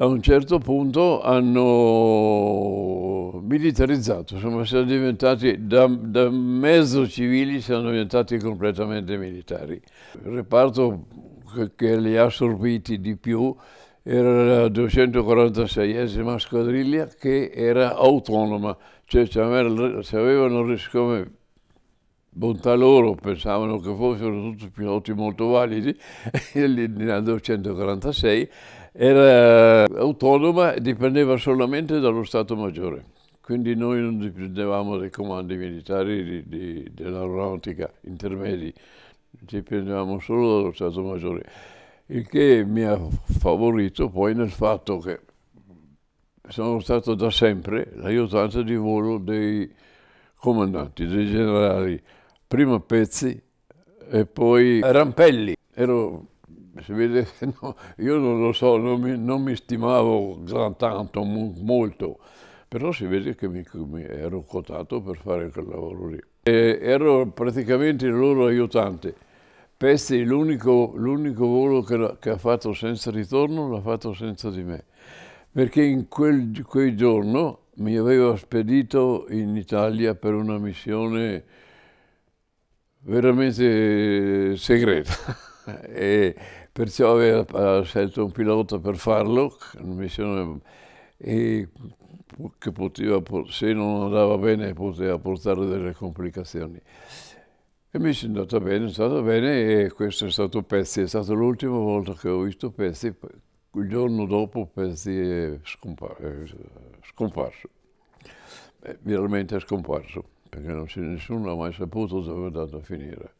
a un certo punto hanno militarizzato, sono diventati, da, da mezzo civili siamo diventati completamente militari. Il reparto che, che li ha assorbiti di più era la 246esima squadriglia che era autonoma, cioè avevano, siccome bontà loro, pensavano che fossero tutti piloti molto validi, nel 1946 era autonoma e dipendeva solamente dallo Stato Maggiore. Quindi noi non dipendevamo dai comandi militari di, di, dell'aeronautica intermedi, dipendevamo solo dallo Stato Maggiore, il che mi ha favorito poi nel fatto che sono stato da sempre l'aiutante di volo dei comandanti, dei generali prima Pezzi e poi Rampelli. Ero, si vede, no, io non lo so, non mi, non mi stimavo gran tanto, molto, però si vede che mi, mi ero quotato per fare quel lavoro lì. E ero praticamente il loro aiutante. Pezzi, l'unico, volo che, che, ha fatto senza ritorno, l'ha fatto senza di me, perché in quel, quel giorno mi aveva spedito in Italia per una missione veramente segreta e perciò aveva scelto un pilota per farlo, missione, e che poteva, se non andava bene poteva portare delle complicazioni. E mi è andata bene, è stata bene e questo è stato Pezzi, è stata l'ultima volta che ho visto Pezzi, il giorno dopo Pezzi è scomparso, scomparso. Beh, veramente è scomparso perché non si, nessuno ha mai saputo dove è andata a finire.